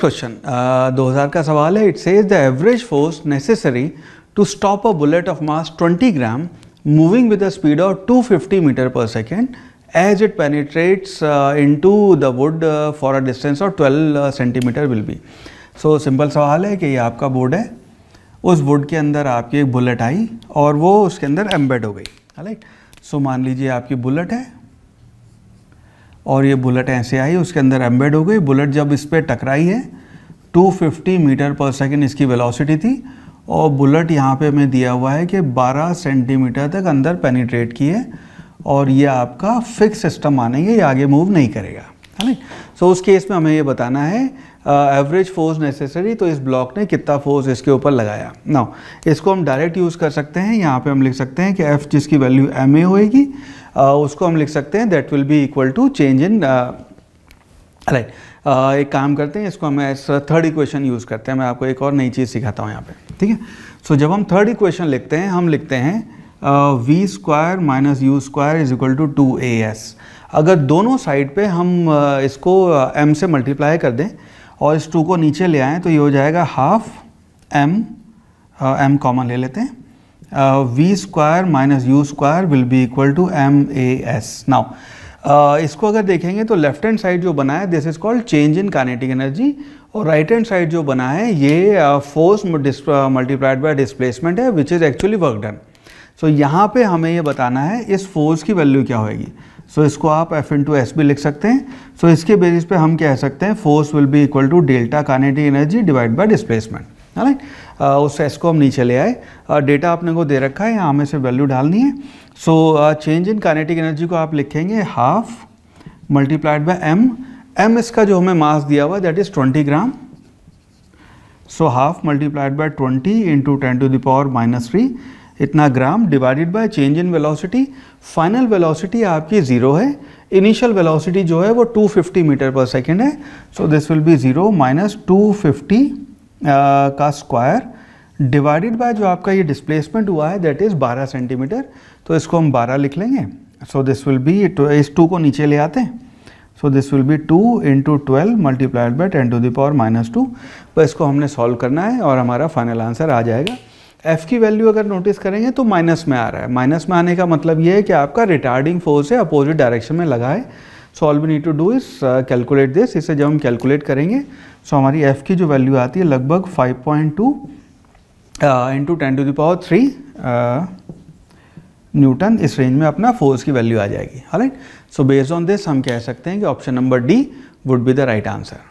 question uh, दो हज़ार का सवाल है it's as the average force necessary to stop a bullet of mass 20 gram moving with a speed of 250 metre per second as it penetrates to the wood for a distance of 12 centimetre will be so simple सवाल है कि ये आपका board है उस board के अंदर आपकी एक बुलेट आई और वो उसके अंदर एम्बेड हो गई राइट सो मान लीजिए आपकी बुलेट है और ये बुलेट ऐसे आई उसके अंदर एम्बेड हो गई बुलेट जब इस पर टकराई है 250 मीटर पर सेकेंड इसकी वेलोसिटी थी और बुलेट यहाँ पे हमें दिया हुआ है कि 12 सेंटीमीटर तक अंदर पेनिट्रेट की है और ये आपका फिक्स सिस्टम मानेंगे ये आगे मूव नहीं करेगा है ना सो उस केस में हमें ये बताना है एवरेज फोर्स नेसेसरी तो इस ब्लॉक ने कितना फोर्स इसके ऊपर लगाया नाउ इसको हम डायरेक्ट यूज़ कर सकते हैं यहाँ पे हम लिख सकते हैं कि एफ़ जिसकी वैल्यू एम ए होएगी uh, उसको हम लिख सकते हैं that will be equal to change in right एक काम करते हैं इसको हम एस थर्ड इक्वेशन यूज़ करते हैं मैं आपको एक और नई चीज़ सिखाता हूँ यहाँ पे ठीक है सो जब हम थर्ड इक्वेशन लिखते हैं हम लिखते हैं v square minus u square is equal to two a s अगर दोनों साइड पे हम uh, इसको एम uh, से मल्टीप्लाई कर दें और इस टू को नीचे ले आएँ तो ये हो जाएगा हाफ एम एम कॉमन ले लेते हैं v square minus u square will be equal to m a s now इसको अगर देखेंगे तो लेफ्ट हैंड साइड जो बना है this is called change in kinetic energy और राइट हैंड साइड जो बना है ये फोर्स मल्टीप्लाइड बाय डिस्प्लेसमेंट है which is actually work done so यहाँ पे हमें ये बताना है इस फोर्स की वैल्यू क्या होगी सो so, इसको आप एफ इन टू एस भी लिख सकते हैं सो so, इसके बेसिस पे हम कह सकते हैं force will be equal to delta kinetic energy divide by displacement है ना उस एस को हम नीचे ले आए डेटा uh, आपने को दे रखा है यहाँ हमें से वैल्यू डालनी है so change in kinetic energy को आप लिखेंगे half multiplied by m m इसका जो हमें मास दिया हुआ that is twenty gram so half multiplied by twenty into ten to the power minus three इतना gram divided by change in velocity final velocity आपकी ज़ीरो है इनिशियल वेलोसिटी जो है वो 250 मीटर पर सेकेंड है so this will be zero minus two का square divided by जो आपका ये डिस्प्लेसमेंट हुआ है दैट इज़ 12 सेंटीमीटर तो इसको हम 12 लिख लेंगे सो दिस विल बी इस टू को नीचे ले आते हैं so this will be two into twelve multiplied by ten to the power minus two बस इसको हमने सॉल्व करना है और हमारा फाइनल आंसर आ जाएगा एफ की वैल्यू अगर नोटिस करेंगे तो माइनस में आ रहा है माइनस में आने का मतलब ये है कि आपका रिटार्डिंग फोर्स है अपोजिट डायरेक्शन में लगा है so all we need to do is calculate this इसे जब हम कैलकुलेट करेंगे सो so हमारी एफ की जो वैल्यू आती है लगभग 5.2 point two into ten to the power three newton इस रेंज में अपना फोर्स की वैल्यू आ जाएगी right so based on this हम कह सकते हैं कि option number D would be the right answer